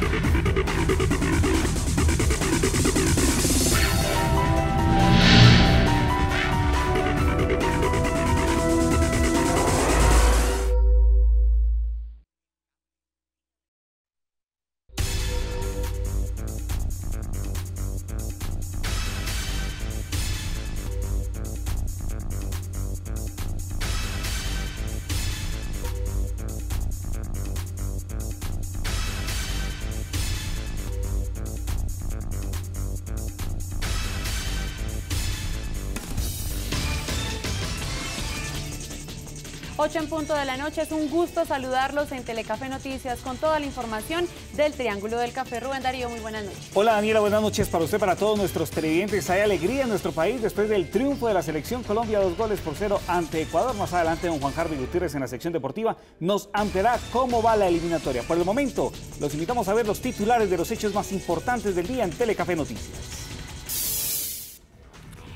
Música 8 en punto de la noche. Es un gusto saludarlos en Telecafé Noticias con toda la información del Triángulo del Café. Rubén Darío, muy buenas noches. Hola Daniela, buenas noches para usted, para todos nuestros televidentes. Hay alegría en nuestro país después del triunfo de la selección Colombia, dos goles por cero ante Ecuador. Más adelante, don Juan Harvey Gutiérrez en la sección deportiva nos ampliará cómo va la eliminatoria. Por el momento, los invitamos a ver los titulares de los hechos más importantes del día en Telecafé Noticias.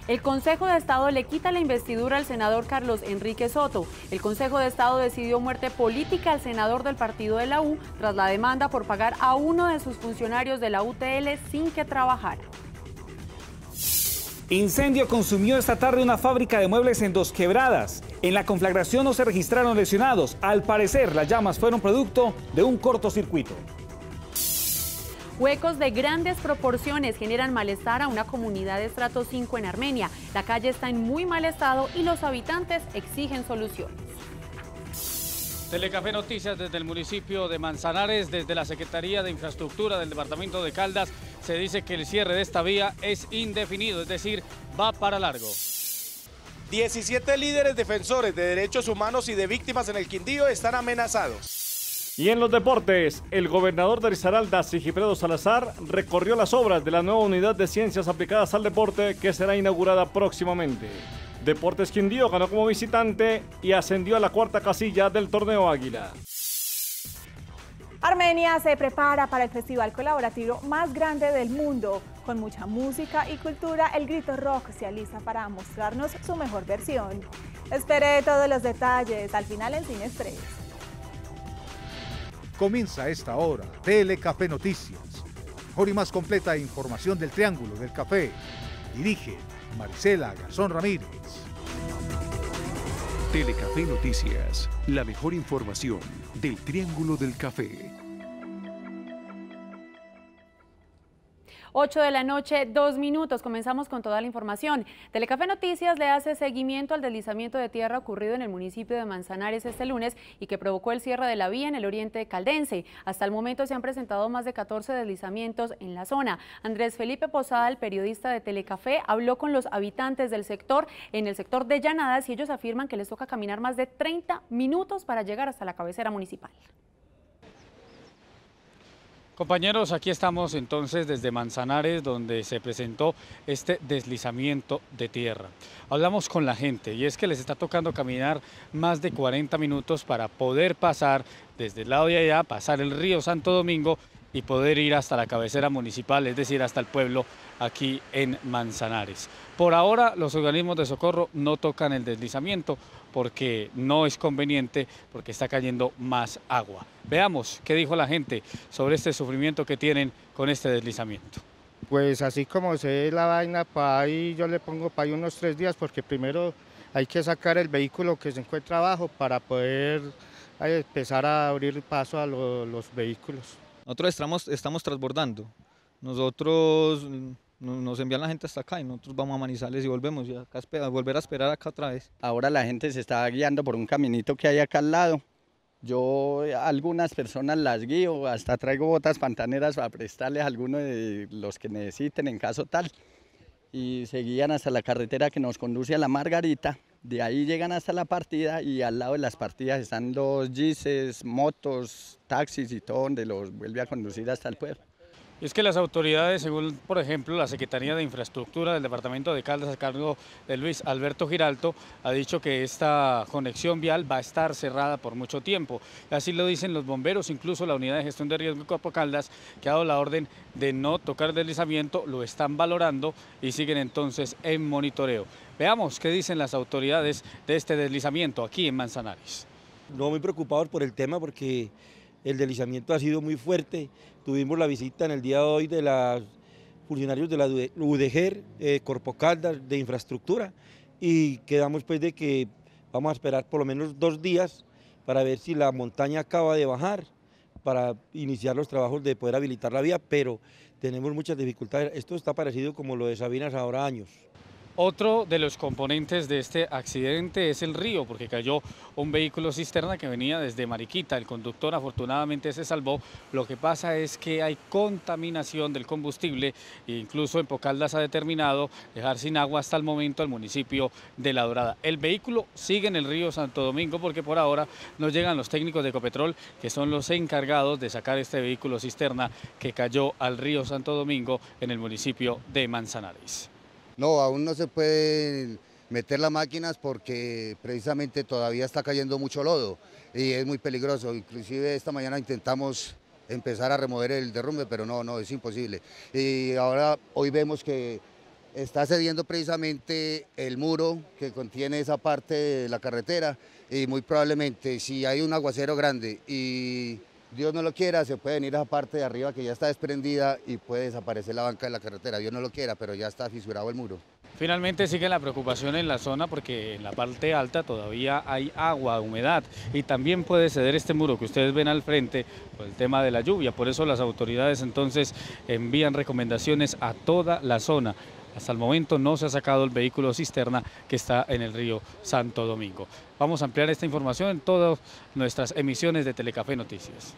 El Consejo de Estado le quita la investidura al senador Carlos Enrique Soto. El Consejo de Estado decidió muerte política al senador del partido de la U tras la demanda por pagar a uno de sus funcionarios de la UTL sin que trabajara. Incendio consumió esta tarde una fábrica de muebles en Dos Quebradas. En la conflagración no se registraron lesionados. Al parecer, las llamas fueron producto de un cortocircuito. Huecos de grandes proporciones generan malestar a una comunidad de estrato 5 en Armenia. La calle está en muy mal estado y los habitantes exigen soluciones. Telecafé Noticias desde el municipio de Manzanares, desde la Secretaría de Infraestructura del Departamento de Caldas, se dice que el cierre de esta vía es indefinido, es decir, va para largo. 17 líderes defensores de derechos humanos y de víctimas en el Quindío están amenazados. Y en los deportes, el gobernador de Risaralda, Sigifredo Salazar, recorrió las obras de la nueva unidad de ciencias aplicadas al deporte que será inaugurada próximamente. Deportes Quindío ganó como visitante y ascendió a la cuarta casilla del torneo Águila. Armenia se prepara para el festival colaborativo más grande del mundo. Con mucha música y cultura, el Grito Rock se alista para mostrarnos su mejor versión. Esperé todos los detalles al final en Cine comienza esta hora Telecafé Noticias. Mejor y más completa información del Triángulo del Café. Dirige Marcela Garzón Ramírez. Telecafé Noticias, la mejor información del Triángulo del Café. 8 de la noche, dos minutos. Comenzamos con toda la información. Telecafé Noticias le hace seguimiento al deslizamiento de tierra ocurrido en el municipio de Manzanares este lunes y que provocó el cierre de la vía en el oriente caldense. Hasta el momento se han presentado más de 14 deslizamientos en la zona. Andrés Felipe Posada, el periodista de Telecafé, habló con los habitantes del sector en el sector de Llanadas y ellos afirman que les toca caminar más de 30 minutos para llegar hasta la cabecera municipal. Compañeros, aquí estamos entonces desde Manzanares, donde se presentó este deslizamiento de tierra. Hablamos con la gente y es que les está tocando caminar más de 40 minutos para poder pasar desde el lado de allá, pasar el río Santo Domingo y poder ir hasta la cabecera municipal, es decir, hasta el pueblo aquí en Manzanares. Por ahora, los organismos de socorro no tocan el deslizamiento porque no es conveniente, porque está cayendo más agua. Veamos qué dijo la gente sobre este sufrimiento que tienen con este deslizamiento. Pues así como se ve la vaina, para ahí yo le pongo para ahí unos tres días, porque primero hay que sacar el vehículo que se encuentra abajo para poder eh, empezar a abrir paso a los vehículos. Nosotros estamos, estamos transbordando. Nosotros nos envían la gente hasta acá y nosotros vamos a Manizales y volvemos y acá a volver a esperar acá otra vez. Ahora la gente se está guiando por un caminito que hay acá al lado. Yo algunas personas las guío, hasta traigo botas pantaneras para prestarles a alguno de los que necesiten en caso tal. Y se guían hasta la carretera que nos conduce a la Margarita. De ahí llegan hasta la partida y al lado de las partidas están los gises, motos, taxis y todo donde los vuelve a conducir hasta el pueblo. Es que las autoridades, según por ejemplo la Secretaría de Infraestructura del Departamento de Caldas a cargo de Luis Alberto Giralto, ha dicho que esta conexión vial va a estar cerrada por mucho tiempo. Así lo dicen los bomberos, incluso la unidad de gestión de riesgo de Caldas, que ha dado la orden de no tocar deslizamiento, lo están valorando y siguen entonces en monitoreo. Veamos qué dicen las autoridades de este deslizamiento aquí en Manzanares. No, muy preocupados por el tema porque el deslizamiento ha sido muy fuerte. Tuvimos la visita en el día de hoy de los funcionarios de la UDGR, eh, Corpo Caldas, de infraestructura, y quedamos pues de que vamos a esperar por lo menos dos días para ver si la montaña acaba de bajar, para iniciar los trabajos de poder habilitar la vía, pero tenemos muchas dificultades. Esto está parecido como lo de Sabinas ahora años. Otro de los componentes de este accidente es el río, porque cayó un vehículo cisterna que venía desde Mariquita. El conductor afortunadamente se salvó. Lo que pasa es que hay contaminación del combustible e incluso en Pocaldas ha determinado dejar sin agua hasta el momento al municipio de La Dorada. El vehículo sigue en el río Santo Domingo porque por ahora no llegan los técnicos de Ecopetrol, que son los encargados de sacar este vehículo cisterna que cayó al río Santo Domingo en el municipio de Manzanares. No, aún no se pueden meter las máquinas porque precisamente todavía está cayendo mucho lodo y es muy peligroso. Inclusive esta mañana intentamos empezar a remover el derrumbe, pero no, no, es imposible. Y ahora hoy vemos que está cediendo precisamente el muro que contiene esa parte de la carretera y muy probablemente si hay un aguacero grande y Dios no lo quiera, se puede venir a la parte de arriba que ya está desprendida y puede desaparecer la banca de la carretera. Dios no lo quiera, pero ya está fisurado el muro. Finalmente sigue la preocupación en la zona porque en la parte alta todavía hay agua, humedad y también puede ceder este muro que ustedes ven al frente por el tema de la lluvia. Por eso las autoridades entonces envían recomendaciones a toda la zona hasta el momento no se ha sacado el vehículo cisterna que está en el río Santo Domingo. Vamos a ampliar esta información en todas nuestras emisiones de Telecafé Noticias.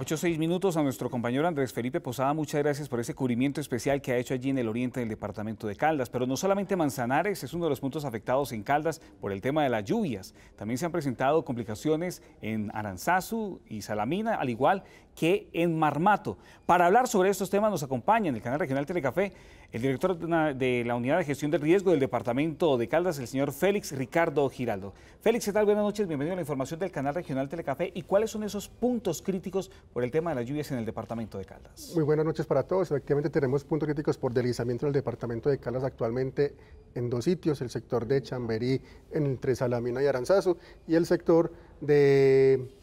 o seis minutos a nuestro compañero Andrés Felipe Posada. Muchas gracias por ese cubrimiento especial que ha hecho allí en el oriente del departamento de Caldas. Pero no solamente Manzanares es uno de los puntos afectados en Caldas por el tema de las lluvias. También se han presentado complicaciones en Aranzazu y Salamina, al igual que en Marmato. Para hablar sobre estos temas nos acompaña en el canal regional Telecafé el director de, la Unidad de Gestión del Riesgo del Departamento de Caldas, el señor Félix Ricardo Giraldo. Félix, ¿qué tal? Buenas noches, bienvenido a la información del canal regional Telecafé y cuáles son esos puntos críticos por el tema de las lluvias en el departamento de Caldas. Muy buenas noches para todos. Efectivamente tenemos puntos críticos por deslizamiento en el departamento de Caldas actualmente en dos sitios, el sector de Chamberí entre Salamina y Aranzazo y el sector de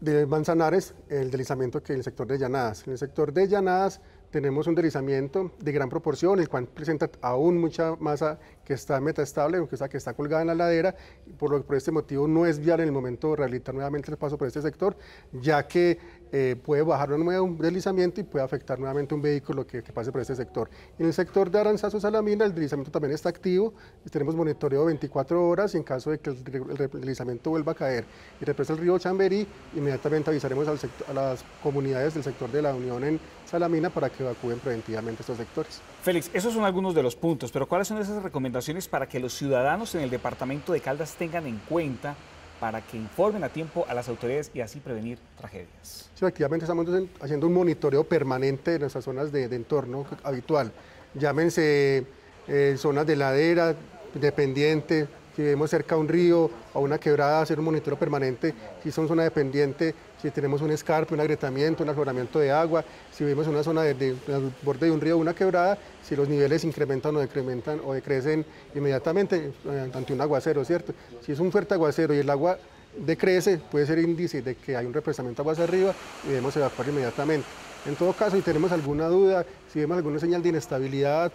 de Manzanares el deslizamiento que en el sector de Llanadas. En el sector de Llanadas tenemos un deslizamiento de gran proporción, el cual presenta aún mucha masa que está metastable, o sea, que está colgada en la ladera, por, lo, por este motivo no es viable en el momento de realizar nuevamente el paso por este sector, ya que eh, puede bajar una, un deslizamiento y puede afectar nuevamente un vehículo que, pase por este sector. En el sector de Aranzazo Salamina, el deslizamiento también está activo, tenemos monitoreo 24 horas y en caso de que el, deslizamiento vuelva a caer y represa el río Chamberí, inmediatamente avisaremos a las comunidades del sector de la Unión en Salamina para que evacúen preventivamente estos sectores. Félix, esos son algunos de los puntos, pero ¿cuáles son esas recomendaciones? para que los ciudadanos en el departamento de Caldas tengan en cuenta para que informen a tiempo a las autoridades y así prevenir tragedias. Sí, efectivamente estamos haciendo un monitoreo permanente de nuestras zonas de, entorno habitual. Llámense eh, zonas de ladera, dependientes, si vemos cerca a un río o una quebrada, hacer un monitoreo permanente, si son zona dependiente, si tenemos un escarpe, un agrietamiento, un afloramiento de agua, si vemos una zona de, borde de un río o una quebrada, si los niveles incrementan o decrementan o decrecen inmediatamente eh, ante un aguacero, ¿cierto? Si es un fuerte aguacero y el agua decrece, puede ser índice de que hay un represamiento aguas arriba y debemos evacuar inmediatamente. En todo caso, si tenemos alguna duda, si vemos alguna señal de inestabilidad,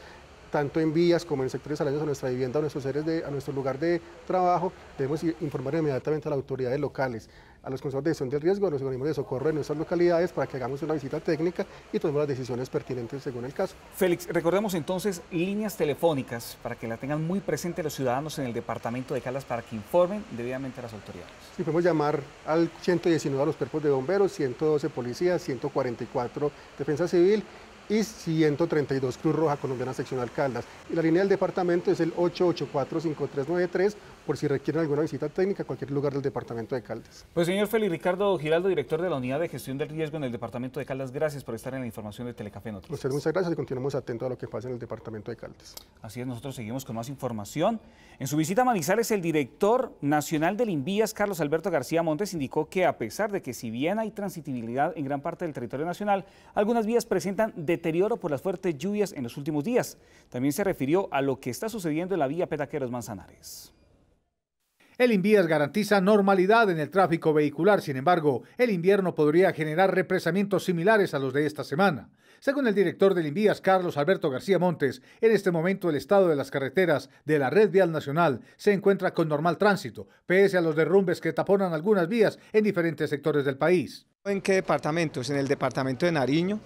tanto en vías como en sectores aledaños a nuestra vivienda, a nuestros seres de, a nuestro lugar de trabajo, debemos informar inmediatamente a las autoridades locales, a los consejos de gestión del riesgo, a los organismos de socorro de nuestras localidades para que hagamos una visita técnica y tomemos las decisiones pertinentes según el caso. Félix, recordemos entonces líneas telefónicas para que la tengan muy presente los ciudadanos en el departamento de Calas para que informen debidamente a las autoridades. Sí, podemos llamar al 119 a los cuerpos de bomberos, 112 policías, 144 defensa civil y 132 Cruz Roja Colombiana sección Alcaldas. Y la línea del departamento es el 884-5393 por si requieren alguna visita técnica a cualquier lugar del departamento de Caldas. Pues señor Félix Ricardo Giraldo, director de la Unidad de Gestión del Riesgo en el departamento de Caldas, gracias por estar en la información de Telecafé Noticias. muchas gracias y continuamos atentos a lo que pasa en el departamento de Caldas. Así es, nosotros seguimos con más información. En su visita a Manizales, el director nacional del INVIAS, Carlos Alberto García Montes, indicó que a pesar de que si bien hay transitibilidad en gran parte del territorio nacional, algunas vías presentan deterioro por las fuertes lluvias en los últimos días. También se refirió a lo que está sucediendo en la vía Petaqueros Manzanares. El Invías garantiza normalidad en el tráfico vehicular, sin embargo, el invierno podría generar represamientos similares a los de esta semana. Según el director del Invías, Carlos Alberto García Montes, en este momento el estado de las carreteras de la Red Vial Nacional se encuentra con normal tránsito, pese a los derrumbes que taponan algunas vías en diferentes sectores del país. ¿En qué departamentos? En el departamento de Nariño,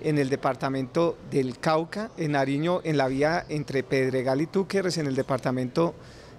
en el departamento del Cauca, en Nariño, en la vía entre Pedregal y Túqueres, en el departamento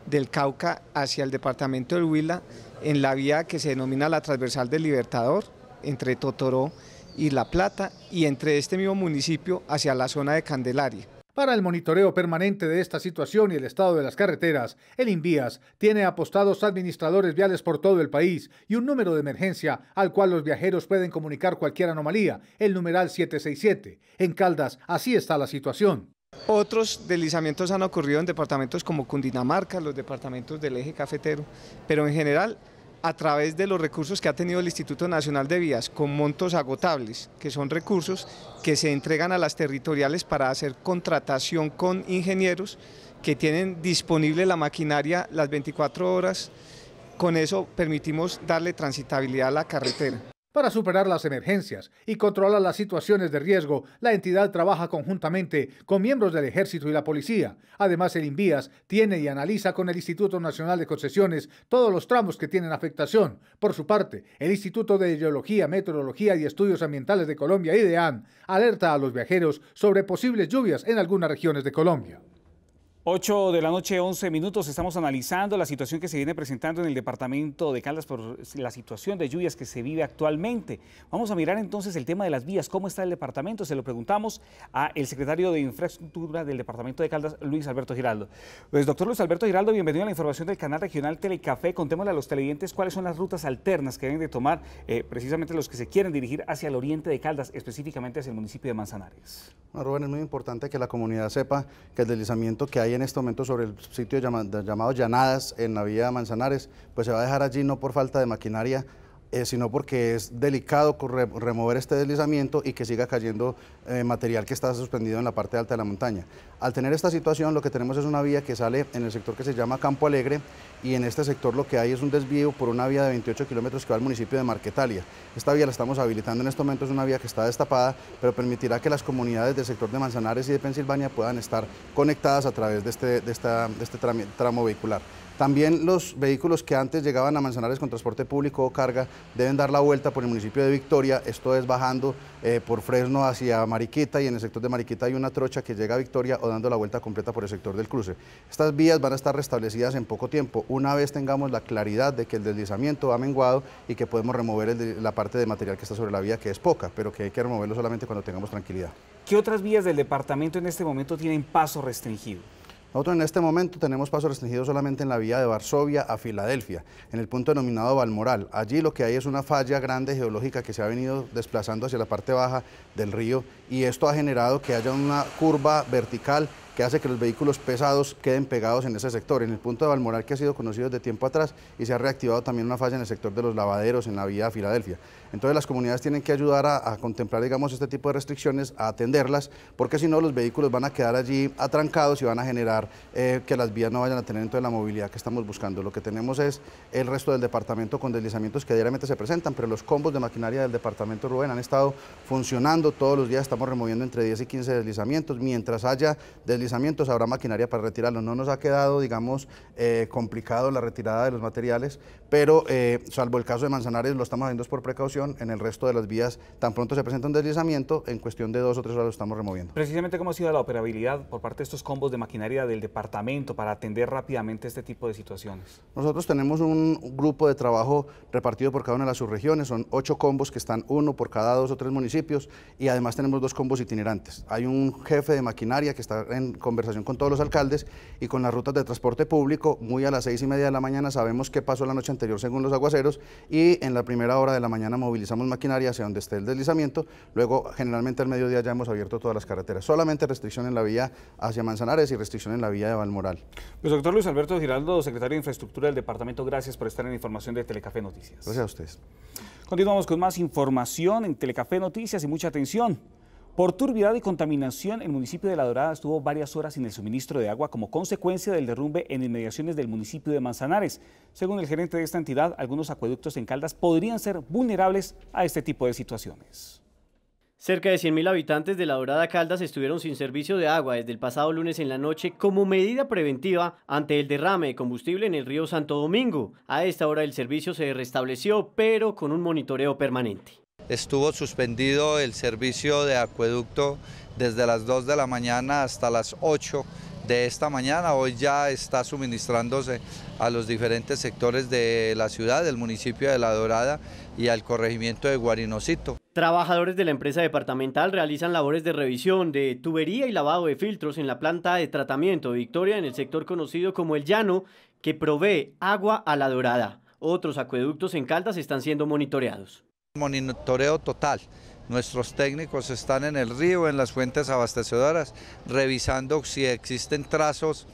del Cauca hacia el departamento de Huila en la vía que se denomina la transversal del Libertador, entre Totoró y La Plata, y entre este mismo municipio hacia la zona de Candelaria. Para el monitoreo permanente de esta situación y el estado de las carreteras, el Invías tiene apostados administradores viales por todo el país y un número de emergencia al cual los viajeros pueden comunicar cualquier anomalía, el numeral 767. En Caldas, así está la situación. Otros deslizamientos han ocurrido en departamentos como Cundinamarca, los departamentos del eje cafetero, pero en general a través de los recursos que ha tenido el Instituto Nacional de Vías con montos agotables, que son recursos que se entregan a las territoriales para hacer contratación con ingenieros que tienen disponible la maquinaria las 24 horas. Con eso permitimos darle transitabilidad a la carretera. Para superar las emergencias y controlar las situaciones de riesgo, la entidad trabaja conjuntamente con miembros del ejército y la policía. Además, el INVIAS tiene y analiza con el Instituto Nacional de Concesiones todos los tramos que tienen afectación. Por su parte, el Instituto de Geología, Meteorología y Estudios Ambientales de Colombia, IDEAN, alerta a los viajeros sobre posibles lluvias en algunas regiones de Colombia. 8 de la noche, 11 minutos. Estamos analizando la situación que se viene presentando en el departamento de Caldas por la situación de lluvias que se vive actualmente. Vamos a mirar entonces el tema de las vías. ¿Cómo está el departamento? Se lo preguntamos al secretario de Infraestructura del departamento de Caldas, Luis Alberto Giraldo. Pues, doctor Luis Alberto Giraldo, bienvenido a la información del canal regional Telecafé. Contémosle a los televidentes cuáles son las rutas alternas que deben de tomar eh, precisamente los que se quieren dirigir hacia el oriente de Caldas, específicamente hacia el municipio de Manzanares. Bueno, Rubén, es muy importante que la comunidad sepa que el deslizamiento que hay en este momento sobre el sitio llamado, Llanadas en la vía Manzanares, pues se va a dejar allí no por falta de maquinaria, eh, sino porque es delicado remover este deslizamiento y que siga cayendo eh, material que está suspendido en la parte alta de la montaña. Al tener esta situación lo que tenemos es una vía que sale en el sector que se llama Campo Alegre y en este sector lo que hay es un desvío por una vía de 28 kilómetros que va al municipio de Marquetalia. Esta vía la estamos habilitando en este momento, es una vía que está destapada, pero permitirá que las comunidades del sector de Manzanares y de Pensilvania puedan estar conectadas a través de este, este tramo vehicular. También los vehículos que antes llegaban a Manzanares con transporte público o carga deben dar la vuelta por el municipio de Victoria, esto es bajando eh, por Fresno hacia Mariquita y en el sector de Mariquita hay una trocha que llega a Victoria o dando la vuelta completa por el sector del cruce. Estas vías van a estar restablecidas en poco tiempo, una vez tengamos la claridad de que el deslizamiento ha menguado y que podemos remover la parte de material que está sobre la vía, que es poca, pero que hay que removerlo solamente cuando tengamos tranquilidad. ¿Qué otras vías del departamento en este momento tienen paso restringido? Nosotros en este momento tenemos paso restringido solamente en la vía de Varsovia a Filadelfia, en el punto denominado Balmoral. Allí lo que hay es una falla grande geológica que se ha venido desplazando hacia la parte baja del río y esto ha generado que haya una curva vertical que hace que los vehículos pesados queden pegados en ese sector, en el punto de Balmoral que ha sido conocido desde tiempo atrás y se ha reactivado también una falla en el sector de los lavaderos en la vía Filadelfia. Entonces las comunidades tienen que ayudar a, contemplar, digamos, este tipo de restricciones, a atenderlas, porque si no los vehículos van a quedar allí atrancados y van a generar eh, que las vías no vayan a tener entonces la movilidad que estamos buscando. Lo que tenemos es el resto del departamento con deslizamientos que diariamente se presentan, pero los combos de maquinaria del departamento Rubén han estado funcionando todos los días, estamos removiendo entre 10 y 15 deslizamientos, mientras haya deslizamientos habrá maquinaria para retirarlos. No nos ha quedado, digamos, eh, complicado la retirada de los materiales, pero eh, salvo el caso de Manzanares lo estamos haciendo por precaución en el resto de las vías. Tan pronto se presenta un deslizamiento, en cuestión de dos o tres horas lo estamos removiendo. Precisamente, ¿cómo ha sido la operabilidad por parte de estos combos de maquinaria del departamento para atender rápidamente este tipo de situaciones? Nosotros tenemos un grupo de trabajo repartido por cada una de las subregiones, son ocho combos que están uno por cada dos o tres municipios y además tenemos dos combos itinerantes. Hay un jefe de maquinaria que está en conversación con todos los alcaldes y con las rutas de transporte público, muy a las seis y media de la mañana sabemos qué pasó la noche anterior según los aguaceros y en la primera hora de la mañana movilizamos maquinaria hacia donde esté el deslizamiento. Luego, generalmente al mediodía ya hemos abierto todas las carreteras. Solamente restricción en la vía hacia Manzanares y restricción en la vía de Valmoral. Pues doctor Luis Alberto Giraldo, secretario de Infraestructura del Departamento, gracias por estar en Información de Telecafé Noticias. Gracias a ustedes. Continuamos con más información en Telecafé Noticias y mucha atención. Por turbidad y contaminación, el municipio de La Dorada estuvo varias horas sin el suministro de agua como consecuencia del derrumbe en inmediaciones del municipio de Manzanares. Según el gerente de esta entidad, algunos acueductos en Caldas podrían ser vulnerables a este tipo de situaciones. Cerca de 100.000 habitantes de La Dorada Caldas estuvieron sin servicio de agua desde el pasado lunes en la noche como medida preventiva ante el derrame de combustible en el río Santo Domingo. A esta hora el servicio se restableció, pero con un monitoreo permanente estuvo suspendido el servicio de acueducto desde las 2 de la mañana hasta las 8 de esta mañana. Hoy ya está suministrándose a los diferentes sectores de la ciudad, del municipio de La Dorada y al corregimiento de Guarinosito. Trabajadores de la empresa departamental realizan labores de revisión de tubería y lavado de filtros en la planta de tratamiento de Victoria en el sector conocido como El Llano, que provee agua a La Dorada. Otros acueductos en Caldas están siendo monitoreados. Monitoreo total. Nuestros técnicos están en el río, en las fuentes abastecedoras, revisando si existen trazos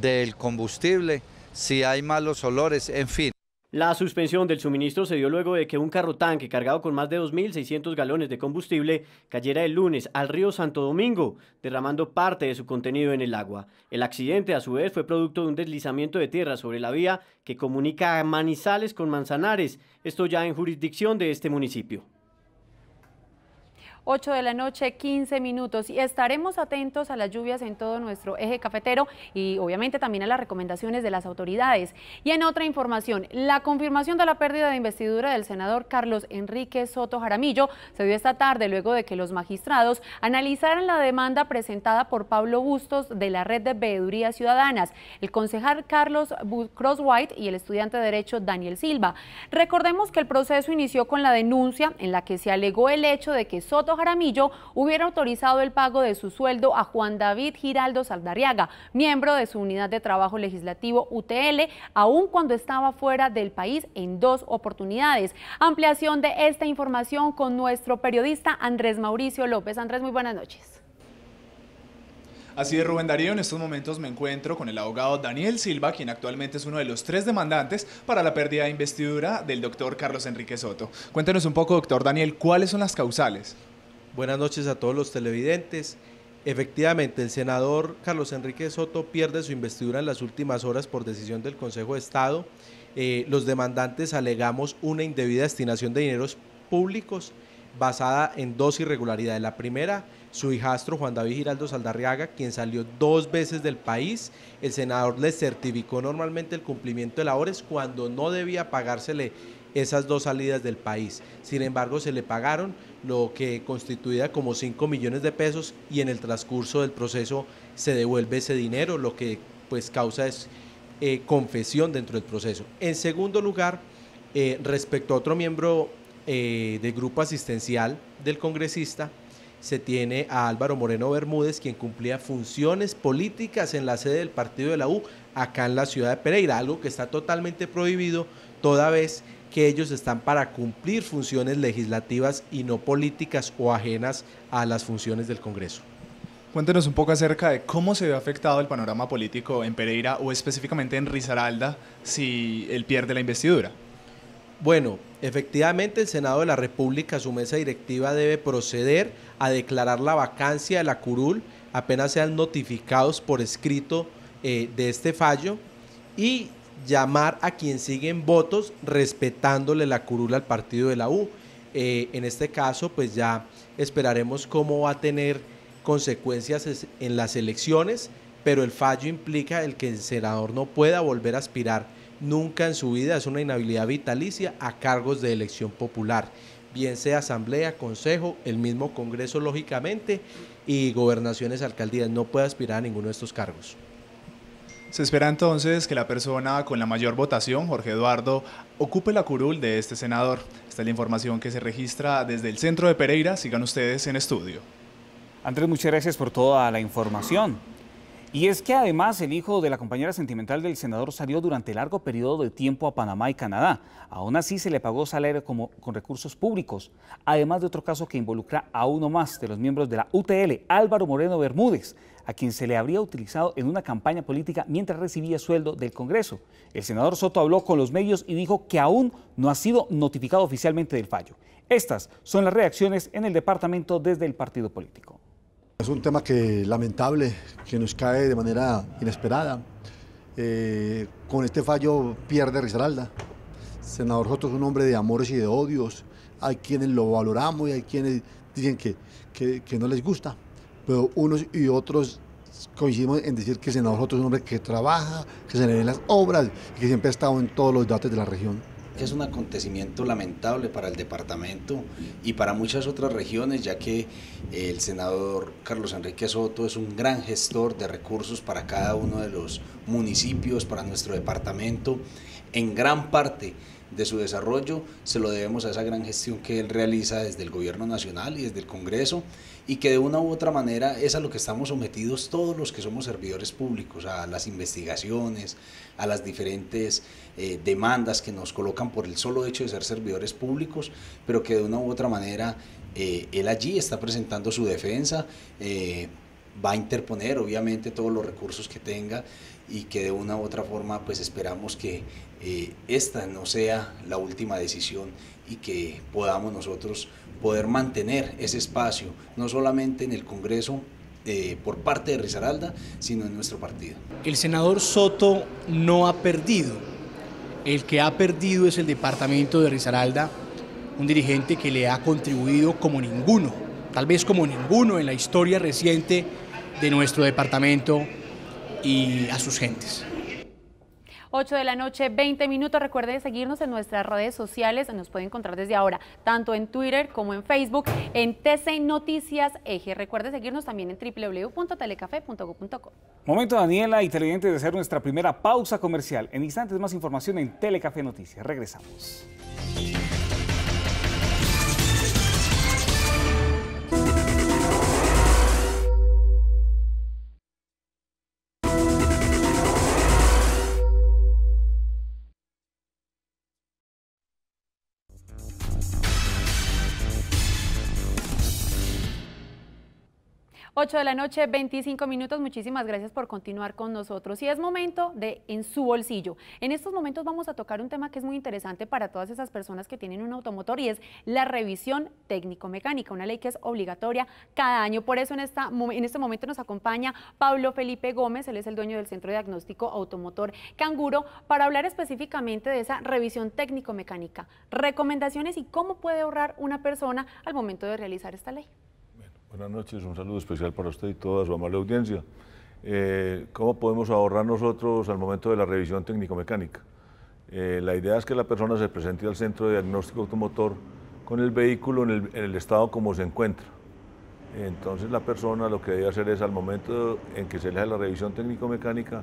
del combustible, si hay malos olores, en fin. La suspensión del suministro se dio luego de que un carro tanque cargado con más de 2.600 galones de combustible cayera el lunes al río Santo Domingo, derramando parte de su contenido en el agua. El accidente, a su vez, fue producto de un deslizamiento de tierra sobre la vía que comunica a Manizales con Manzanares, esto ya en jurisdicción de este municipio. 8 de la noche, 15 minutos. Y estaremos atentos a las lluvias en todo nuestro eje cafetero y obviamente también a las recomendaciones de las autoridades. Y en otra información, la confirmación de la pérdida de investidura del senador Carlos Enrique Soto Jaramillo se dio esta tarde luego de que los magistrados analizaran la demanda presentada por Pablo Bustos de la Red de Veedurías Ciudadanas, el concejal Carlos Crosswhite y el estudiante de Derecho Daniel Silva. Recordemos que el proceso inició con la denuncia en la que se alegó el hecho de que Soto Jaramillo hubiera autorizado el pago de su sueldo a Juan David Giraldo Saldarriaga, miembro de su unidad de trabajo legislativo UTL, aun cuando estaba fuera del país en dos oportunidades. Ampliación de esta información con nuestro periodista Andrés Mauricio López. Andrés, muy buenas noches. Así es, Rubén Darío, en estos momentos me encuentro con el abogado Daniel Silva, quien actualmente es uno de los tres demandantes para la pérdida de investidura del doctor Carlos Enrique Soto. Cuéntenos un poco, doctor Daniel, ¿cuáles son las causales? Buenas noches a todos los televidentes. Efectivamente, el senador Carlos Enrique Soto pierde su investidura en las últimas horas por decisión del Consejo de Estado. Eh, los demandantes alegamos una indebida destinación de dineros públicos basada en dos irregularidades. La primera, su hijastro Juan David Giraldo Saldarriaga, quien salió dos veces del país. El senador le certificó normalmente el cumplimiento de labores cuando no debía pagársele esas dos salidas del país. Sin embargo, se le pagaron lo que constituía como 5 millones de pesos y en el transcurso del proceso se devuelve ese dinero, lo que pues causa es eh, confesión dentro del proceso. En segundo lugar, eh, respecto a otro miembro eh, del grupo asistencial del congresista, se tiene a Álvaro Moreno Bermúdez, quien cumplía funciones políticas en la sede del partido de la U acá en la ciudad de Pereira, algo que está totalmente prohibido toda vez que ellos están para cumplir funciones legislativas y no políticas o ajenas a las funciones del Congreso. Cuéntenos un poco acerca de cómo se ve afectado el panorama político en Pereira o específicamente en Risaralda si él pierde la investidura. Bueno, efectivamente el Senado de la República, su mesa directiva debe proceder a declarar la vacancia de la curul apenas sean notificados por escrito eh, de este fallo y llamar a quien siguen votos respetándole la curula al partido de la U. Eh, en este caso, pues ya esperaremos cómo va a tener consecuencias en las elecciones, pero el fallo implica el que el senador no pueda volver a aspirar nunca en su vida, es una inhabilidad vitalicia a cargos de elección popular, bien sea asamblea, consejo, el mismo Congreso, lógicamente, y gobernaciones, alcaldías, no puede aspirar a ninguno de estos cargos. Se espera entonces que la persona con la mayor votación, Jorge Eduardo, ocupe la curul de este senador. Esta es la información que se registra desde el centro de Pereira. Sigan ustedes en estudio. Andrés, muchas gracias por toda la información. Y es que además el hijo de la compañera sentimental del senador salió durante largo periodo de tiempo a Panamá y Canadá. Aún así se le pagó salario como, con recursos públicos, además de otro caso que involucra a uno más de los miembros de la UTL, Álvaro Moreno Bermúdez, a quien se le habría utilizado en una campaña política mientras recibía sueldo del Congreso. El senador Soto habló con los medios y dijo que aún no ha sido notificado oficialmente del fallo. Estas son las reacciones en el departamento desde el partido político. Es un tema que lamentable, que nos cae de manera inesperada. Eh, con este fallo pierde Risaralda. Senador Soto es un hombre de amores y de odios. Hay quienes lo valoramos y hay quienes dicen que, que, que no les gusta pero unos y otros coincidimos en decir que el senador Soto es un hombre que trabaja, que se le ven las obras y que siempre ha estado en todos los datos de la región. es un acontecimiento lamentable para el departamento y para muchas otras regiones, ya que el senador Carlos Enrique Soto es un gran gestor de recursos para cada uno de los municipios, para nuestro departamento. En gran parte de su desarrollo se lo debemos a esa gran gestión que él realiza desde el gobierno nacional y desde el Congreso y que de una u otra manera es a lo que estamos sometidos todos los que somos servidores públicos, a las investigaciones, a las diferentes eh, demandas que nos colocan por el solo hecho de ser servidores públicos, pero que de una u otra manera eh, él allí está presentando su defensa, eh, va a interponer obviamente todos los recursos que tenga y que de una u otra forma pues esperamos que esta no sea la última decisión y que podamos nosotros poder mantener ese espacio, no solamente en el Congreso eh, por parte de Risaralda, sino en nuestro partido. El senador Soto no ha perdido, el que ha perdido es el departamento de Risaralda, un dirigente que le ha contribuido como ninguno, tal vez como ninguno en la historia reciente de nuestro departamento y a sus gentes. 8 de la noche, 20 minutos. Recuerde seguirnos en nuestras redes sociales, nos puede encontrar desde ahora, tanto en Twitter como en Facebook, en TC Noticias Eje. Recuerde seguirnos también en www.telecafe.go.co. Momento, Daniela y televidentes, de hacer nuestra primera pausa comercial. En instantes más información en Telecafé Noticias. Regresamos. 8 de la noche, 25 minutos. Muchísimas gracias por continuar con nosotros. Y es momento de En su bolsillo. En estos momentos vamos a tocar un tema que es muy interesante para todas esas personas que tienen un automotor y es la revisión técnico-mecánica, una ley que es obligatoria cada año. Por eso en, esta, en este momento nos acompaña Pablo Felipe Gómez, él es el dueño del Centro de Diagnóstico Automotor Canguro, para hablar específicamente de esa revisión técnico-mecánica, recomendaciones y cómo puede ahorrar una persona al momento de realizar esta ley. Buenas noches, un saludo especial para usted y toda su amable audiencia. Eh, ¿Cómo podemos ahorrar nosotros al momento de la revisión técnico-mecánica? Eh, la idea es que la persona se presente al centro de diagnóstico automotor con el vehículo en el, estado como se encuentra. Entonces la persona lo que debe hacer es al momento en que se le haga la revisión técnico-mecánica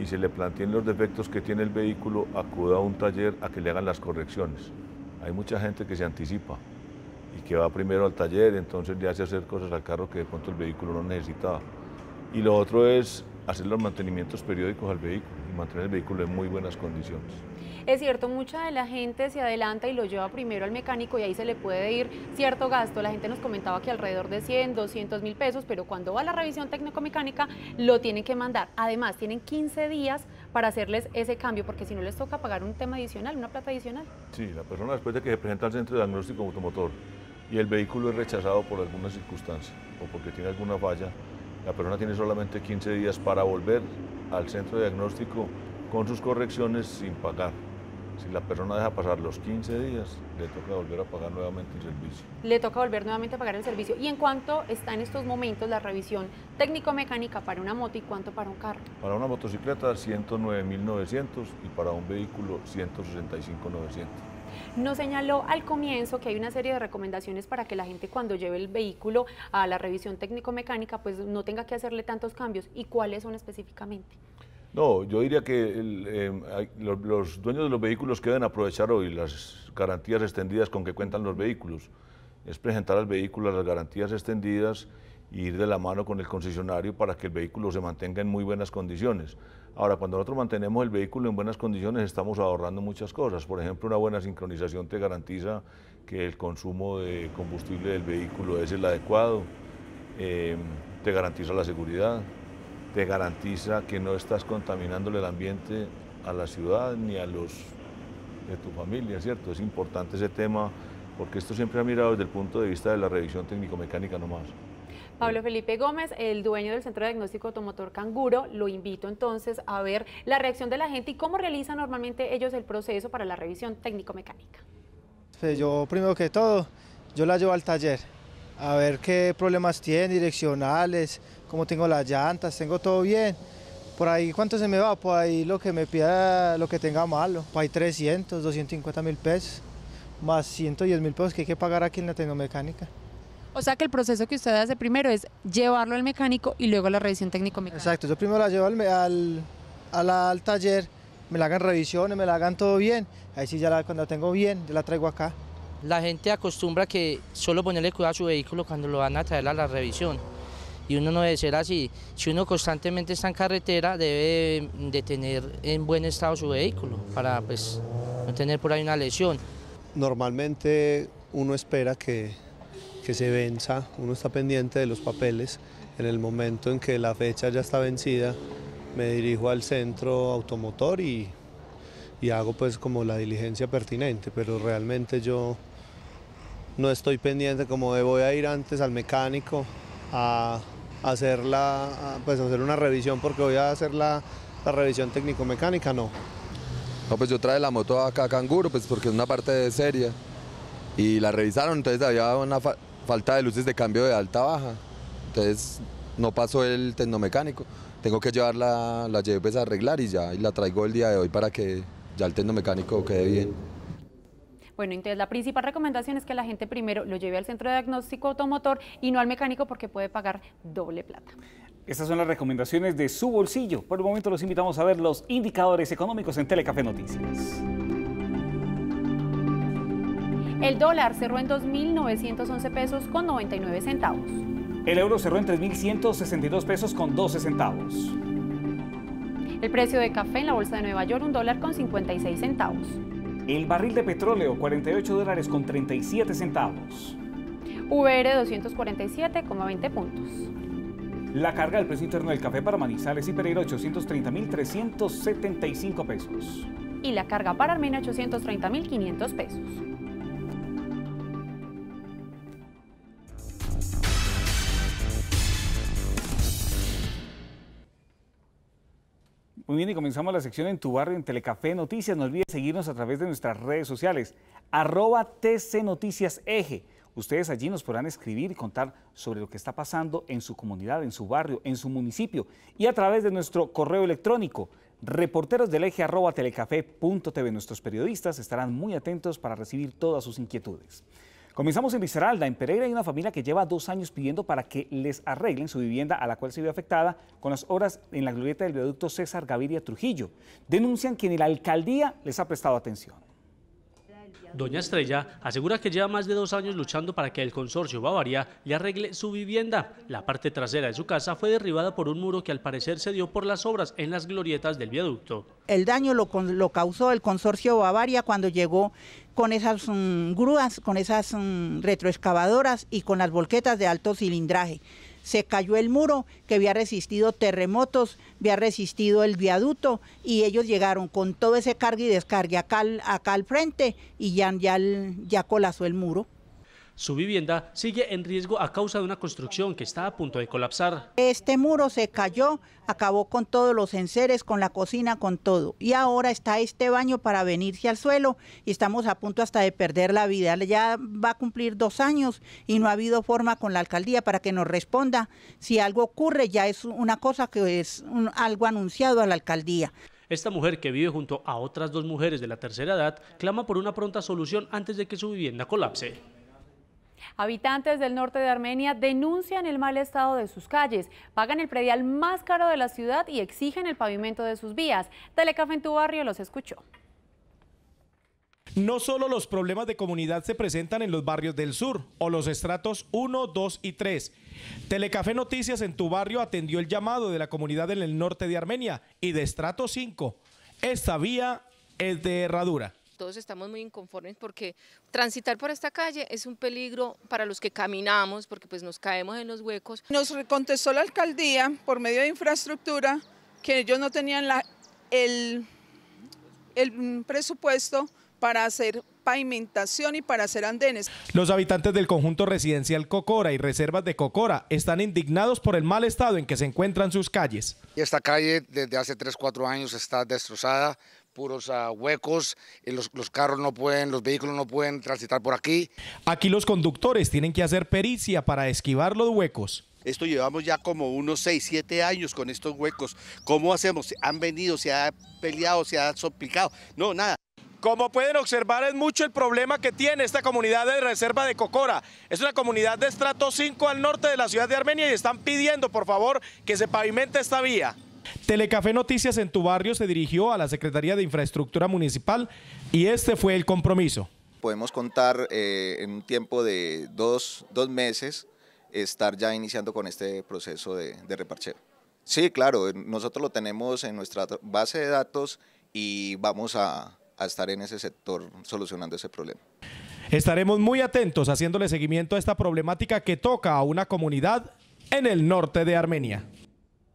y se le planteen los defectos que tiene el vehículo, acuda a un taller a que le hagan las correcciones. Hay mucha gente que se anticipa y que va primero al taller, entonces le hace hacer cosas al carro que de pronto el vehículo no necesitaba. Y lo otro es hacer los mantenimientos periódicos al vehículo y mantener el vehículo en muy buenas condiciones. Es cierto, mucha de la gente se adelanta y lo lleva primero al mecánico y ahí se le puede ir cierto gasto. La gente nos comentaba que alrededor de 100, 200 mil pesos, pero cuando va a la revisión técnico-mecánica lo tienen que mandar. Además, tienen 15 días para hacerles ese cambio, porque si no les toca pagar un tema adicional, una plata adicional. Sí, la persona después de que se presenta al centro de diagnóstico automotor, y el vehículo es rechazado por alguna circunstancia o porque tiene alguna falla, la persona tiene solamente 15 días para volver al centro de diagnóstico con sus correcciones sin pagar. Si la persona deja pasar los 15 días, le toca volver a pagar nuevamente el servicio. Le toca volver nuevamente a pagar el servicio. ¿Y en cuánto está en estos momentos la revisión técnico-mecánica para una moto y cuánto para un carro? Para una motocicleta 109.900 y para un vehículo 165.900. Nos señaló al comienzo que hay una serie de recomendaciones para que la gente cuando lleve el vehículo a la revisión técnico-mecánica pues no tenga que hacerle tantos cambios. ¿Y cuáles son específicamente? No, yo diría que em, los, dueños de los vehículos que deben aprovechar hoy las garantías extendidas con que cuentan los vehículos. Es presentar al vehículo las garantías extendidas e ir de la mano con el concesionario para que el vehículo se mantenga en muy buenas condiciones. Ahora, cuando nosotros mantenemos el vehículo en buenas condiciones, estamos ahorrando muchas cosas. Por ejemplo, una buena sincronización te garantiza que el consumo de combustible del vehículo es el adecuado, em, te garantiza la seguridad, te garantiza que no estás contaminando el ambiente a la ciudad ni a los de tu familia, ¿cierto? Es importante ese tema porque esto siempre ha mirado desde el punto de vista de la revisión técnico-mecánica nomás. Pablo Felipe Gómez, el dueño del Centro de Diagnóstico Automotor Canguro, lo invito entonces a ver la reacción de la gente y cómo realizan normalmente ellos el proceso para la revisión técnico-mecánica. yo primero que todo, yo la llevo al taller a ver qué problemas tiene, direccionales, cómo tengo las llantas, tengo todo bien. Por ahí, ¿cuánto se me va? Por ahí lo que me pida, lo que tenga malo. Por ahí 300, 250 mil pesos, más 110 mil pesos que hay que pagar aquí en la tecnomecánica. O sea que el proceso que usted hace primero es llevarlo al mecánico y luego a la revisión técnico-mecánica. Exacto, yo primero la llevo al, taller, me la hagan revisiones, me la hagan todo bien. Ahí sí ya cuando la tengo bien, ya la traigo acá. La gente acostumbra que solo ponerle cuidado a su vehículo cuando lo van a traer a la revisión. Y uno no debe ser así. Si uno constantemente está en carretera, debe de tener en buen estado su vehículo para pues, no tener por ahí una lesión. Normalmente uno espera que que se venza, uno está pendiente de los papeles, en el momento en que la fecha ya está vencida, me dirijo al centro automotor y, hago pues como la diligencia pertinente, pero realmente yo no estoy pendiente como de voy a ir antes al mecánico a hacer, la, pues hacer una revisión porque voy a hacer la, revisión técnico-mecánica, no. No, pues yo traje la moto acá a Canguro, pues porque es una parte de serie Y la revisaron, entonces había una, falta de luces de cambio de alta a baja. Entonces no pasó el tecnomecánico. Tengo que llevar la lleves a arreglar y ya la traigo el día de hoy para que ya el tecnomecánico quede bien. Bueno, entonces la principal recomendación es que la gente primero lo lleve al centro de diagnóstico automotor y no al mecánico porque puede pagar doble plata. Estas son las recomendaciones de su bolsillo. Por el momento los invitamos a ver los indicadores económicos en Telecafé Noticias. El dólar cerró en 2.911 pesos con 99 centavos. El euro cerró en 3.162 pesos con 12 centavos. El precio de café en la bolsa de Nueva York, un dólar con 56 centavos. El barril de petróleo, 48 dólares con 37 centavos. VR 247,20 puntos. La carga del precio interno del café para Manizales y Pereira, 830.375 pesos. Y la carga para Armenia, 830.500 pesos. Muy bien, y comenzamos la sección en tu barrio en Telecafé Noticias. No olvides seguirnos a través de nuestras redes sociales, arroba TC Noticias Eje. Ustedes allí nos podrán escribir y contar sobre lo que está pasando en su comunidad, en su barrio, en su municipio y a través de nuestro correo electrónico reporteros del eje Nuestros periodistas estarán muy atentos para recibir todas sus inquietudes. Comenzamos en Viseralda, En Pereira hay una familia que lleva dos años pidiendo para que les arreglen su vivienda a la cual se vio afectada con las obras en la glorieta del viaducto César Gaviria Trujillo. Denuncian que ni la alcaldía les ha prestado atención. Doña Estrella asegura que lleva más de dos años luchando para que el consorcio Bavaria le arregle su vivienda. La parte trasera de su casa fue derribada por un muro que al parecer se dio por las obras en las glorietas del viaducto. El daño lo, causó el consorcio Bavaria cuando llegó con esas mm, grúas, con esas mm, retroexcavadoras y con las volquetas de alto cilindraje se cayó el muro, que había resistido terremotos, había resistido el viaducto y ellos llegaron con todo ese carga y descarga acá, acá al frente y ya, ya, ya el muro. Su vivienda sigue en riesgo a causa de una construcción que está a punto de colapsar. Este muro se cayó, acabó con todos los enseres, con la cocina, con todo. Y ahora está este baño para venirse al suelo y estamos a punto hasta de perder la vida. Ya va a cumplir dos años y no ha habido forma con la alcaldía para que nos responda. Si algo ocurre ya es una cosa que es algo anunciado a la alcaldía. Esta mujer que vive junto a otras dos mujeres de la tercera edad clama por una pronta solución antes de que su vivienda colapse. Habitantes del norte de Armenia denuncian el mal estado de sus calles, pagan el predial más caro de la ciudad y exigen el pavimento de sus vías. Telecafe en tu barrio los escuchó. No solo los problemas de comunidad se presentan en los barrios del sur o los estratos 1, 2 y 3. Telecafé Noticias en tu barrio atendió el llamado de la comunidad en el norte de Armenia y de estrato 5. Esta vía es de herradura todos estamos muy inconformes porque transitar por esta calle es un peligro para los que caminamos porque pues nos caemos en los huecos. Nos contestó la alcaldía por medio de infraestructura que ellos no tenían la, el, el mm, presupuesto para hacer pavimentación y para hacer andenes. Los habitantes del conjunto residencial Cocora y reservas de Cocora están indignados por el mal estado en que se encuentran sus calles. Esta calle desde hace 3, 4 años está destrozada, puros ah, huecos, eh, los, los, carros no pueden, los vehículos no pueden transitar por aquí. Aquí los conductores tienen que hacer pericia para esquivar los huecos. Esto llevamos ya como unos 6, 7 años con estos huecos. ¿Cómo hacemos? ¿Han venido? ¿Se ha peleado? ¿Se ha sopicado? No, nada. Como pueden observar, es mucho el problema que tiene esta comunidad de reserva de Cocora. Es una comunidad de estrato 5 al norte de la ciudad de Armenia y están pidiendo, por favor, que se pavimente esta vía. Telecafé Noticias en tu barrio se dirigió a la Secretaría de Infraestructura Municipal y este fue el compromiso. Podemos contar eh, en un tiempo de dos, meses estar ya iniciando con este proceso de, reparcheo. Sí, claro, eh, nosotros lo tenemos en nuestra base de datos y vamos a, a estar en ese sector solucionando ese problema. Estaremos muy atentos haciéndole seguimiento a esta problemática que toca a una comunidad en el norte de Armenia.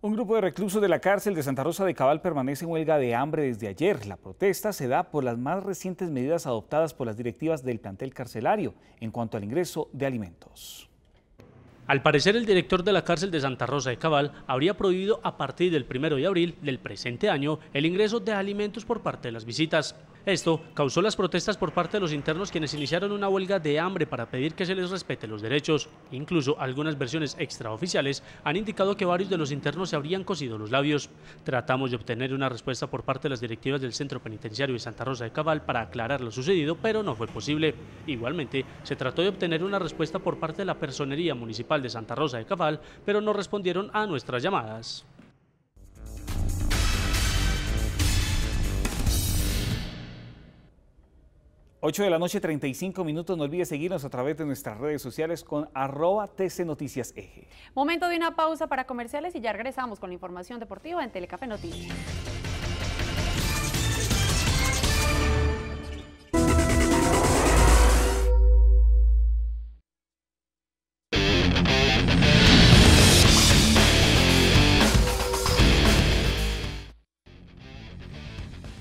Un grupo de reclusos de la cárcel de Santa Rosa de Cabal permanece en huelga de hambre desde ayer. La protesta se da por las más recientes medidas adoptadas por las directivas del plantel carcelario en cuanto al ingreso de alimentos. Al parecer, el director de la cárcel de Santa Rosa de Cabal habría prohibido a partir del 1 de abril del presente año el ingreso de alimentos por parte de las visitas. Esto causó las protestas por parte de los internos quienes iniciaron una huelga de hambre para pedir que se les respete los derechos. Incluso algunas versiones extraoficiales han indicado que varios de los internos se habrían cosido los labios. Tratamos de obtener una respuesta por parte de las directivas del Centro Penitenciario de Santa Rosa de Cabal para aclarar lo sucedido, pero no fue posible. Igualmente, se trató de obtener una respuesta por parte de la Personería Municipal de Santa Rosa de Cabal, pero no respondieron a nuestras llamadas. 8 de la noche, 35 minutos. No olvides seguirnos a través de nuestras redes sociales con arroba TC Noticias Eje. Momento de una pausa para comerciales y ya regresamos con la información deportiva en Telecafe Noticias.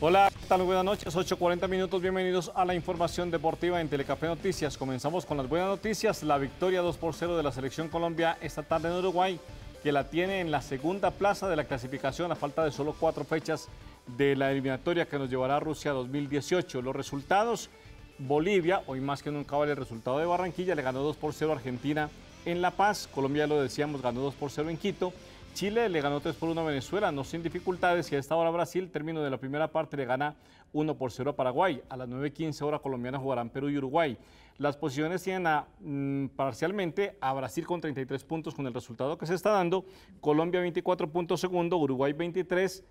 Hola, ¿qué tal? Buenas noches, 8.40 minutos, bienvenidos a la información deportiva en Telecafé Noticias. Comenzamos con las buenas noticias, la victoria 2 por 0 de la Selección Colombia esta tarde en Uruguay, que la tiene en la segunda plaza de la clasificación a falta de solo cuatro fechas de la eliminatoria que nos llevará a Rusia 2018. Los resultados, Bolivia, hoy más que nunca vale el resultado de Barranquilla, le ganó 2 por 0 a Argentina en La Paz, Colombia lo decíamos, ganó 2 por 0 en Quito, Chile le ganó 3 por 1 a Venezuela, no sin dificultades, y a esta hora Brasil, término de la primera parte, le gana 1 por 0 a Paraguay. A las 9.15 horas colombiana jugarán Perú y Uruguay. Las posiciones tienen a, mm, parcialmente a Brasil con 33 puntos con el resultado que se está dando, Colombia 24 puntos segundo, Uruguay 23,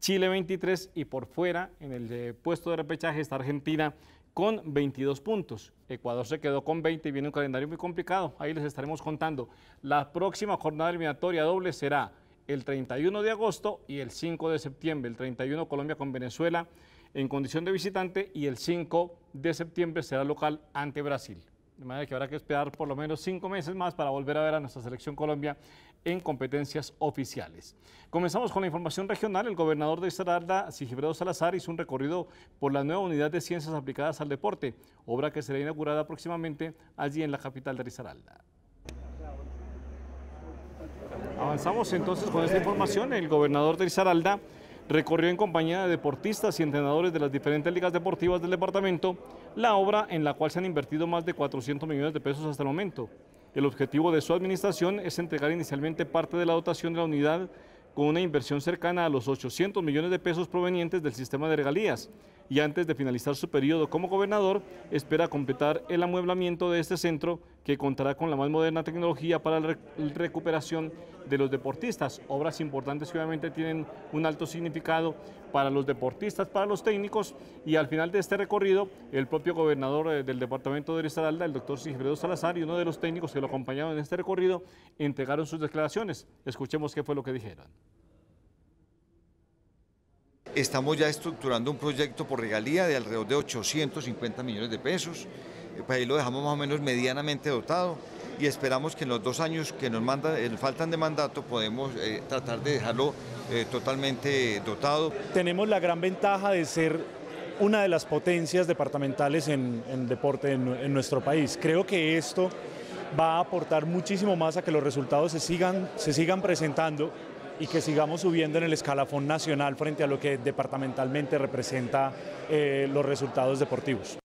Chile 23 y por fuera en el puesto de repechaje está Argentina con 22 puntos. Ecuador se quedó con 20 y viene un calendario muy complicado. Ahí les estaremos contando. La próxima jornada eliminatoria doble será el 31 de agosto y el 5 de septiembre. El 31 Colombia con Venezuela en condición de visitante y el 5 de septiembre será local ante Brasil de manera que habrá que esperar por lo menos cinco meses más para volver a ver a nuestra selección Colombia en competencias oficiales. Comenzamos con la información regional. El gobernador de Izaralda, Sigibredo Salazar, hizo un recorrido por la nueva unidad de ciencias aplicadas al deporte, obra que será inaugurada próximamente allí en la capital de Risaralda. Avanzamos entonces con esta información. El gobernador de Risaralda recorrió en compañía de deportistas y entrenadores de las diferentes ligas deportivas del departamento la obra en la cual se han invertido más de 400 millones de pesos hasta el momento. El objetivo de su administración es entregar inicialmente parte de la dotación de la unidad con una inversión cercana a los 800 millones de pesos provenientes del sistema de regalías, y antes de finalizar su periodo como gobernador espera completar el amueblamiento de este centro que contará con la más moderna tecnología para la recuperación de los deportistas, obras importantes que obviamente tienen un alto significado para los deportistas, para los técnicos y al final de este recorrido el propio gobernador eh, del departamento de Risaralda, el doctor Sigredo Salazar y uno de los técnicos que lo acompañaron en este recorrido entregaron sus declaraciones. Escuchemos qué fue lo que dijeron. Estamos ya estructurando un proyecto por regalía de alrededor de 850 millones de pesos. Eh, pues ahí lo dejamos más o menos medianamente dotado y esperamos que en los dos años que nos, manda, eh, faltan de mandato podemos eh, tratar de dejarlo totalmente dotado. Tenemos la gran ventaja de ser una de las potencias departamentales en, deporte en, nuestro país. Creo que esto va a aportar muchísimo más a que los resultados se sigan, se sigan presentando y que sigamos subiendo en el escalafón nacional frente a lo que departamentalmente representa eh, los resultados deportivos.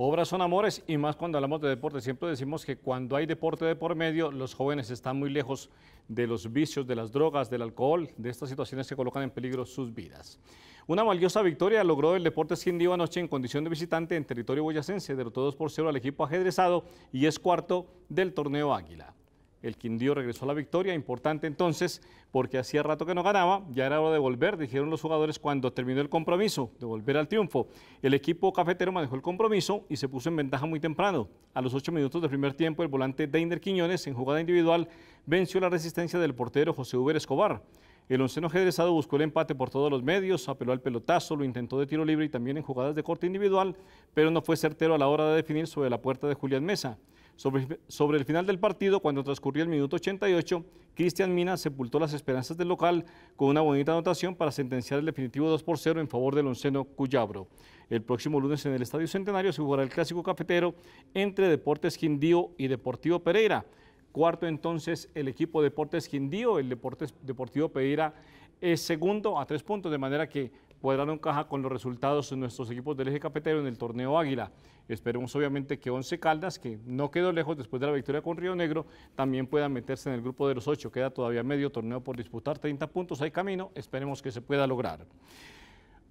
Obras son amores y más cuando hablamos de deporte. Siempre decimos que cuando hay deporte de por medio, los jóvenes están muy lejos de los vicios, de las drogas, del alcohol, de estas situaciones que colocan en peligro sus vidas. Una valiosa victoria logró el deporte Quindío anoche en condición de visitante en territorio boyacense. Derrotó 2 por 0 al equipo ajedrezado y es cuarto del torneo Águila. El Quindío regresó a la victoria, importante entonces, porque hacía rato que no ganaba, ya era hora de volver, dijeron los jugadores cuando terminó el compromiso, de volver al triunfo. El equipo cafetero manejó el compromiso y se puso en ventaja muy temprano. A los ocho minutos del primer tiempo, el volante Deiner Quiñones, en jugada individual, venció la resistencia del portero José Uber Escobar. El onceno ajedrezado buscó el empate por todos los medios, apeló al pelotazo, lo intentó de tiro libre y también en jugadas de corte individual, pero no fue certero a la hora de definir sobre la puerta de Julián Mesa. Sobre, el final del partido, cuando transcurrió el minuto 88, Cristian Mina sepultó las esperanzas del local con una bonita anotación para sentenciar el definitivo 2 por 0 en favor del onceno Cuyabro. El próximo lunes en el Estadio Centenario se jugará el clásico cafetero entre Deportes Quindío y Deportivo Pereira. Cuarto entonces el equipo Deportes Quindío, el Deportivo Pereira es segundo a tres puntos, de manera que podrán encajar caja con los resultados de nuestros equipos del eje cafetero en el torneo Águila. Esperemos obviamente que Once Caldas, que no quedó lejos después de la victoria con Río Negro, también pueda meterse en el grupo de los ocho. Queda todavía medio torneo por disputar, 30 puntos, hay camino, esperemos que se pueda lograr.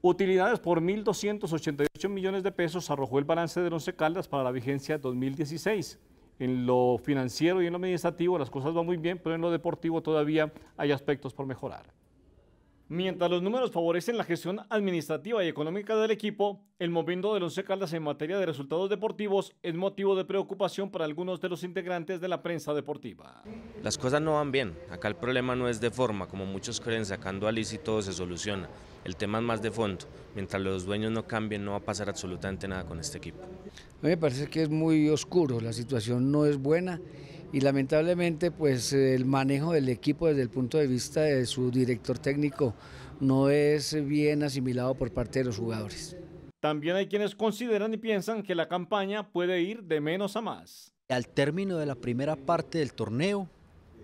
Utilidades por 1.288 millones de pesos arrojó el balance de Once Caldas para la vigencia 2016 en lo financiero y en lo administrativo las cosas van muy bien, pero en lo deportivo todavía hay aspectos por mejorar. Mientras los números favorecen la gestión administrativa y económica del equipo, el movimiento de los Caldas en materia de resultados deportivos es motivo de preocupación para algunos de los integrantes de la prensa deportiva. Las cosas no van bien, acá el problema no es de forma, como muchos creen, sacando a Liz todo se soluciona. El tema es más de fondo, mientras los dueños no cambien no va a pasar absolutamente nada con este equipo. A mí me parece que es muy oscuro, la situación no es buena y lamentablemente pues el manejo del equipo desde el punto de vista de su director técnico no es bien asimilado por parte de los jugadores. También hay quienes consideran y piensan que la campaña puede ir de menos a más. Al término de la primera parte del torneo,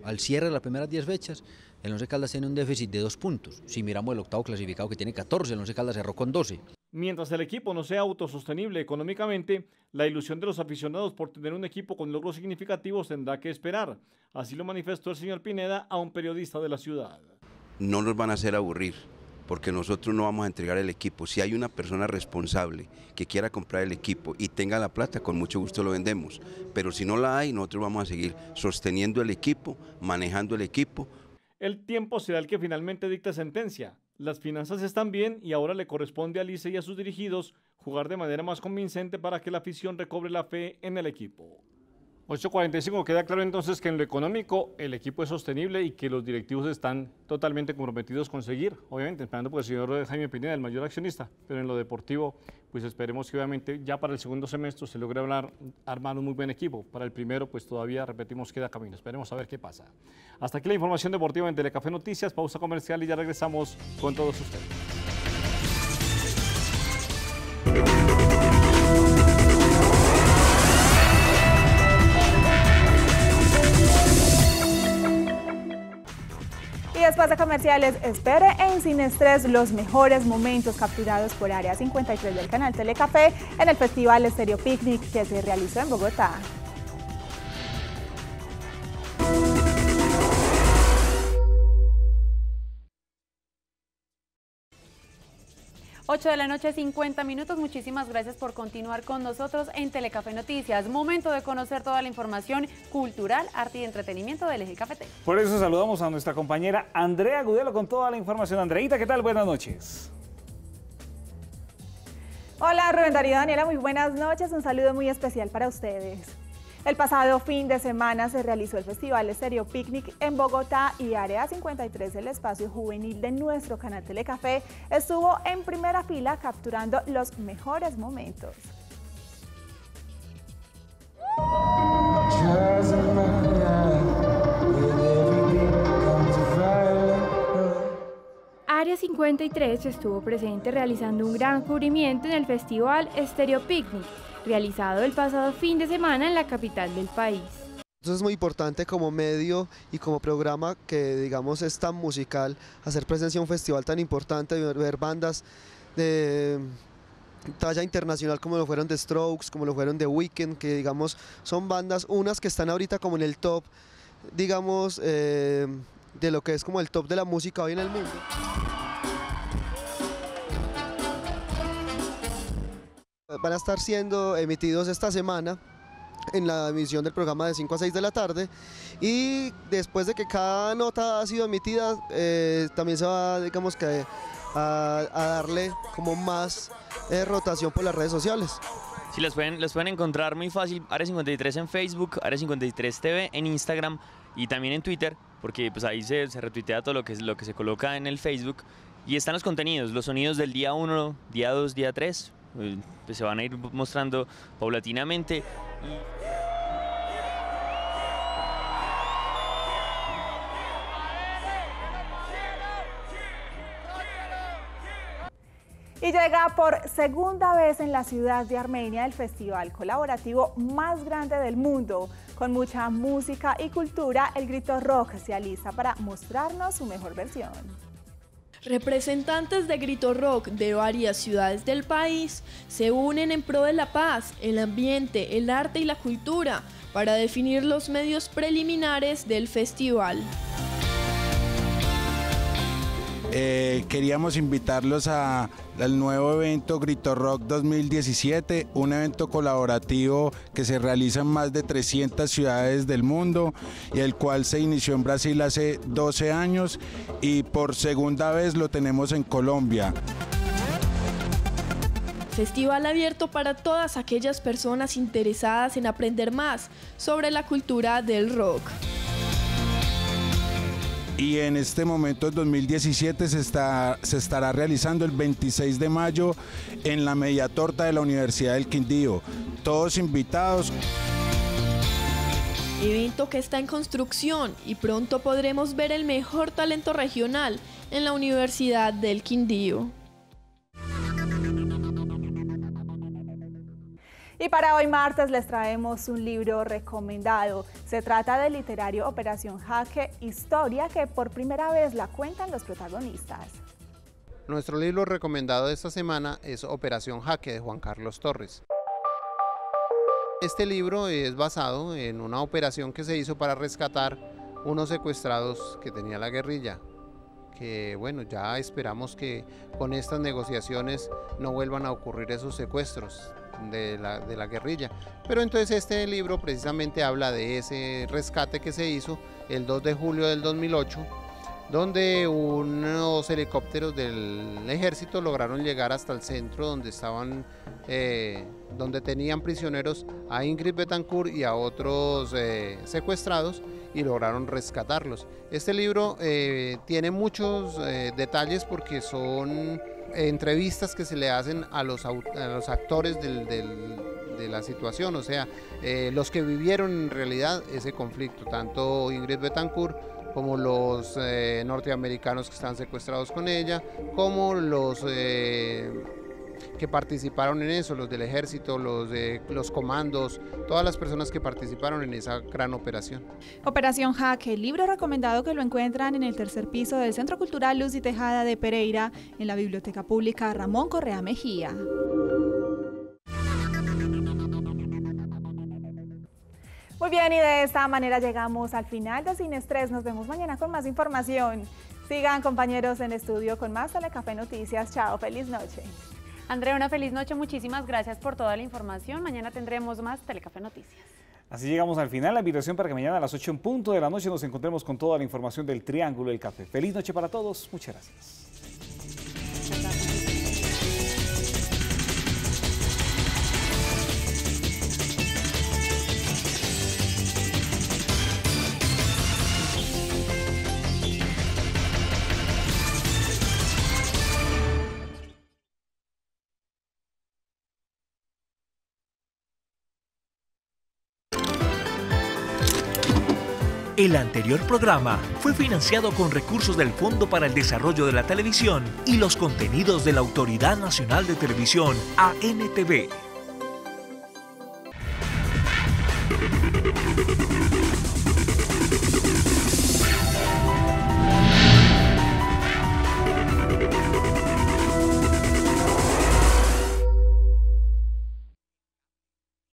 al cierre de las primeras 10 fechas, el Once Caldas tiene un déficit de dos puntos. Si miramos el octavo clasificado que tiene 14, el Once Caldas cerró con 12. Mientras el equipo no sea autosostenible económicamente, la ilusión de los aficionados por tener un equipo con logros significativos tendrá que esperar. Así lo manifestó el señor Pineda a un periodista de la ciudad. No nos van a hacer aburrir porque nosotros no vamos a entregar el equipo. Si hay una persona responsable que quiera comprar el equipo y tenga la plata, con mucho gusto lo vendemos. Pero si no la hay, nosotros vamos a seguir sosteniendo el equipo, manejando el equipo, el tiempo será el que finalmente dicte sentencia. Las finanzas están bien y ahora le corresponde a Lice y a sus dirigidos jugar de manera más convincente para que la afición recobre la fe en el equipo. 8.45, queda claro entonces que en lo económico el equipo es sostenible y que los directivos están totalmente comprometidos con seguir, obviamente, esperando por el señor Jaime Pineda, el mayor accionista, pero en lo deportivo, pues esperemos que obviamente ya para el segundo semestre se logre hablar, armar un muy buen equipo. Para el primero, pues todavía, repetimos, queda camino. Esperemos a ver qué pasa. Hasta aquí la información deportiva en Telecafé Noticias, pausa comercial y ya regresamos con todos ustedes. Después comerciales, espere en Estrés los mejores momentos capturados por Área 53 del canal Telecafé en el Festival Estéreo Picnic que se realizó en Bogotá. 8 de la noche, 50 minutos. Muchísimas gracias por continuar con nosotros en Telecafé Noticias. Momento de conocer toda la información cultural, arte y entretenimiento del eje Por eso saludamos a nuestra compañera Andrea Gudelo con toda la información. Andreita, ¿qué tal? Buenas noches. Hola Rubén Darío Daniela, muy buenas noches. Un saludo muy especial para ustedes. El pasado fin de semana se realizó el Festival Estéreo Picnic en Bogotá y Área 53, el espacio juvenil de nuestro canal Telecafé, estuvo en primera fila capturando los mejores momentos. Área 53 estuvo presente realizando un gran cubrimiento en el festival Estéreo Picnic, realizado el pasado fin de semana en la capital del país. Entonces es muy importante como medio y como programa que digamos es tan musical, hacer presencia en un festival tan importante, ver bandas de talla internacional como lo fueron The Strokes, como lo fueron The weekend que digamos son bandas, unas que están ahorita como en el top, digamos, eh, de lo que es como el top de la música hoy en el mundo. Van a estar siendo emitidos esta semana en la emisión del programa de 5 a 6 de la tarde y después de que cada nota ha sido emitida eh, también se va digamos que a, darle como más eh, rotación por las redes sociales. Sí, las pueden, los pueden encontrar muy fácil, Área 53 en Facebook, Área 53 TV en Instagram y también en Twitter, porque pues ahí se, se retuitea todo lo que, lo que se coloca en el Facebook y están los contenidos, los sonidos del día 1, día 2, día 3, eh, se van a ir mostrando paulatinamente. Y llega por segunda vez en la ciudad de Armenia el festival colaborativo más grande del mundo. Con mucha música y cultura, el grito rock se alisa para mostrarnos su mejor versión. Representantes de Grito Rock de varias ciudades del país se unen en pro de la paz, el ambiente, el arte y la cultura para definir los medios preliminares del festival. Eh, queríamos invitarlos al nuevo evento Grito Rock 2017, un evento colaborativo que se realiza en más de 300 ciudades del mundo y el cual se inició en Brasil hace 12 años y por segunda vez lo tenemos en Colombia. Festival abierto para todas aquellas personas interesadas en aprender más sobre la cultura del rock y en este momento el 2017 se, se estará realizando el 26 de mayo en la media torta de la Universidad del Quindío. Todos invitados. Evento que está en construcción y pronto podremos ver el mejor talento regional en la Universidad del Quindío. Y para hoy martes les traemos un libro recomendado. Se trata del literario Operación Jaque, historia que por primera vez la cuentan los protagonistas. Nuestro libro recomendado de esta semana es Operación Jaque de Juan Carlos Torres. Este libro es basado en una operación que se hizo para rescatar unos secuestrados que tenía la guerrilla, que bueno, ya esperamos que con estas negociaciones no vuelvan a ocurrir esos secuestros de la, guerrilla. Pero entonces este libro precisamente habla de ese rescate que se hizo el 2 de julio del 2008 donde unos helicópteros del ejército lograron llegar hasta el centro donde estaban, eh, donde tenían prisioneros a Ingrid Betancourt y a otros eh, secuestrados y lograron rescatarlos. Este libro eh, tiene muchos detalles porque son entrevistas que se le hacen a los, a los actores de la situación, o sea, eh, los que vivieron en realidad ese conflicto, tanto Ingrid Betancourt como los eh, norteamericanos que están secuestrados con ella, como los... Eh, que participaron en eso, los del ejército, los, de, los comandos, todas las personas que participaron en esa gran operación. Operación Jaque, el libro recomendado que lo encuentran en el tercer piso del Centro Cultural Luz y Tejada de Pereira, en la Biblioteca Pública Ramón Correa Mejía. Muy bien, y de esta manera llegamos al final de Sin Nos vemos mañana con más información. Sigan compañeros en estudio con más Telecafé Noticias. Chao, feliz noche. Andrea, una feliz noche, muchísimas gracias por toda la información. Mañana tendremos más Telecafé Noticias. Así llegamos al final, la invitación para que mañana a las 8 en punto de la noche nos encontremos con toda la información del Triángulo del Café. Feliz noche para todos, muchas gracias. El anterior programa fue financiado con recursos del Fondo para el Desarrollo de la Televisión y los contenidos de la Autoridad Nacional de Televisión, ANTV.